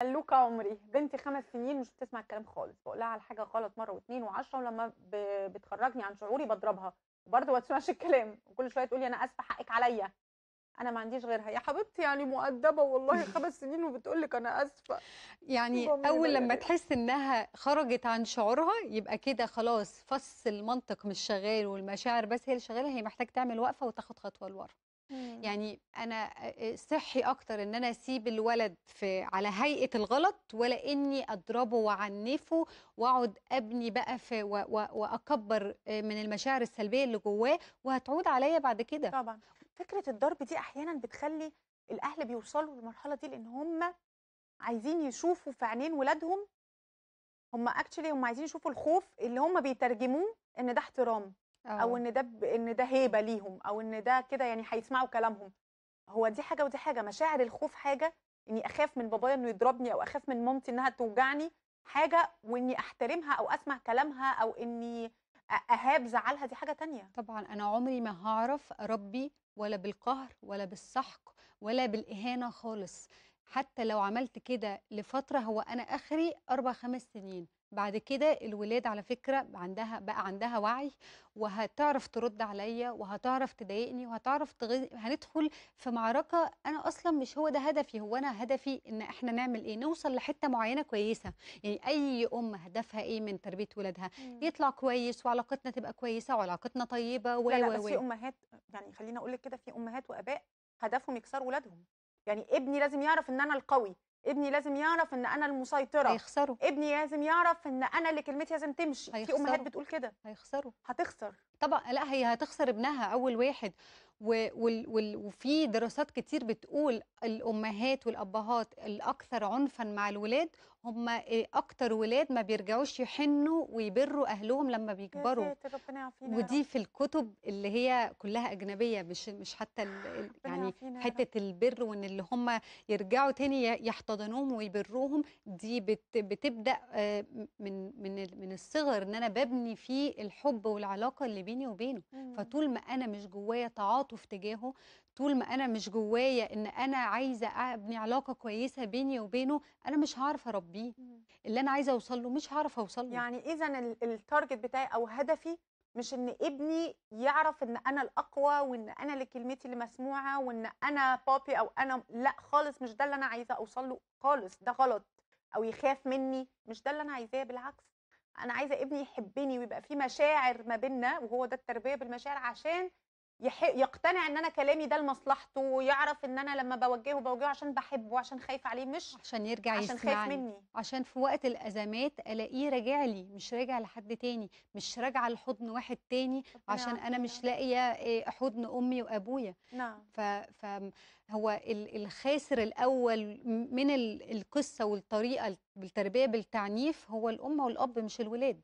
خلوكه عمري بنتي خمس سنين مش بتسمع الكلام خالص بقول لها على حاجه غلط مره واثنين وعشرة ولما بتخرجني عن شعوري بضربها وبرضه ما تسمعش الكلام وكل شويه تقول لي انا اسفه حقك عليا انا ما عنديش غيرها يا حبيبتي يعني مؤدبه والله خمس سنين وبتقول لك انا اسفه يعني اول لما تحس انها خرجت عن شعورها يبقى كده خلاص فص المنطق مش شغال والمشاعر بس هي اللي شغاله هي محتاج تعمل وقفه وتاخد خطوه لورا مم. يعني انا صحي اكتر ان انا اسيب الولد في على هيئه الغلط ولا اني اضربه وعنفه واقعد ابني بقى في و و واكبر من المشاعر السلبيه اللي جواه وهتعود عليا بعد كده طبعا فكره الضرب دي احيانا بتخلي الاهل بيوصلوا للمرحله دي لان هم عايزين يشوفوا في عينين ولادهم هم اكشلي هم عايزين يشوفوا الخوف اللي هم بيترجموه ان ده احترام او آه. ان ده ب... ان ده هيبه ليهم او ان ده كده يعني هيسمعوا كلامهم هو دي حاجه ودي حاجه مشاعر الخوف حاجه اني اخاف من بابايا انه يضربني او اخاف من مامتي انها توجعني حاجه واني احترمها او اسمع كلامها او اني اهاب زعلها دي حاجه تانية طبعا انا عمري ما هعرف اربي ولا بالقهر ولا بالسحق ولا بالاهانه خالص حتى لو عملت كده لفتره هو انا اخري اربع خمس سنين بعد كده الولاد على فكرة عندها بقى عندها وعي وهتعرف ترد عليا وهتعرف تضايقني وهتعرف تغز... هندخل في معركة أنا أصلا مش هو ده هدفي هو أنا هدفي إن إحنا نعمل إيه نوصل لحتة معينة كويسة يعني أي أم هدفها إيه من تربية ولادها مم. يطلع كويس وعلاقتنا تبقى كويسة وعلاقتنا طيبة و لا لا بس و... في أمهات يعني خليني أقول لك كده في أمهات وآباء هدفهم يكسروا ولادهم يعني ابني لازم يعرف إن أنا القوي ابني لازم يعرف ان انا المسيطره هيخسره ابني لازم يعرف ان انا اللي كلمتي لازم تمشي هيخسره. في امهات بتقول كده هيخسره هتخسر طبعا لا هي هتخسر ابنها اول واحد وفي دراسات كتير بتقول الامهات والابهات الاكثر عنفا مع الولاد هم إيه اكتر ولاد ما بيرجعوش يحنوا ويبروا اهلهم لما بيكبروا ودي في الكتب اللي هي كلها اجنبيه مش مش حتى يعني حته البر وان اللي هم يرجعوا تاني يحتضنوهم ويبروهم دي بتبدا آه، من من من الصغر ان انا ببني فيه الحب والعلاقه اللي بيني وبينه فطول ما انا مش جوايا تعاطف علاقاته في تجاهه طول ما انا مش جوايا ان انا عايزه ابني علاقه كويسه بيني وبينه انا مش هعرف اربيه اللي انا عايزه اوصل له مش هعرف اوصل له يعني اذا التارجت بتاعي او هدفي مش ان ابني يعرف ان انا الاقوى وان انا اللي كلمتي اللي مسموعه وان انا بابي او انا لا خالص مش ده اللي انا عايزه اوصل له خالص ده غلط او يخاف مني مش ده اللي انا عايزاه بالعكس انا عايزه ابني يحبني ويبقى في مشاعر ما بيننا وهو ده التربيه بالمشاعر عشان يقتنع ان انا كلامي ده لمصلحته ويعرف ان انا لما بوجهه بوجهه عشان بحبه وعشان خايف عليه مش عشان يرجع عشان يسمعني عشان خايف مني عشان في وقت الازمات الاقيه راجع لي مش راجع لحد تاني مش راجعه لحضن واحد تاني عشان انا مش لاقيه آه، حضن امي وابويا نعم ف... فهو الخاسر الاول من القصه والطريقه بالتربيه بالتعنيف هو الام والاب مش الولاد